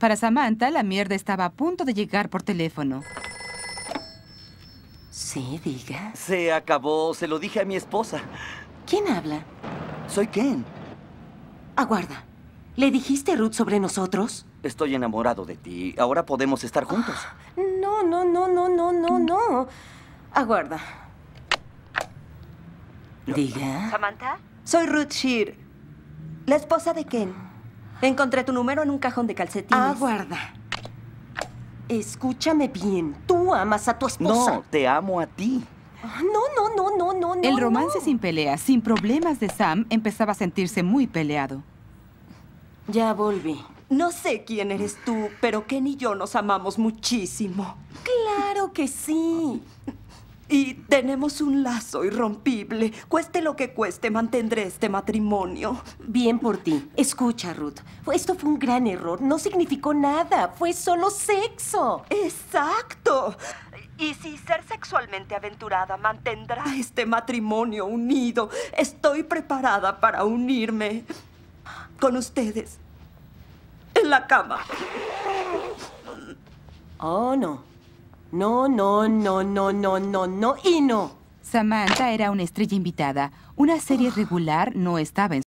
Para Samantha, la mierda estaba a punto de llegar por teléfono. Sí, diga. Se acabó. Se lo dije a mi esposa. ¿Quién habla? Soy Ken. Aguarda. ¿Le dijiste a Ruth sobre nosotros? Estoy enamorado de ti. Ahora podemos estar juntos. No, no, no, no, no, no, no. Aguarda. Diga. ¿Samantha? Soy Ruth Shear, la esposa de Ken. Encontré tu número en un cajón de calcetines. guarda. Escúchame bien. Tú amas a tu esposa. No, te amo a ti. Ah, no, no, no, no, no, no. El romance sin peleas, sin problemas de Sam, empezaba a sentirse muy peleado. Ya volví. No sé quién eres tú, pero Ken y yo nos amamos muchísimo. Claro que sí. Y tenemos un lazo irrompible. Cueste lo que cueste, mantendré este matrimonio. Bien por ti. Escucha, Ruth. Esto fue un gran error. No significó nada. Fue solo sexo. Exacto. Y si ser sexualmente aventurada mantendrá este matrimonio unido, estoy preparada para unirme con ustedes en la cama. Oh, no. No, no, no, no, no, no, no y no. Samantha era una estrella invitada. Una serie ah. regular no estaba en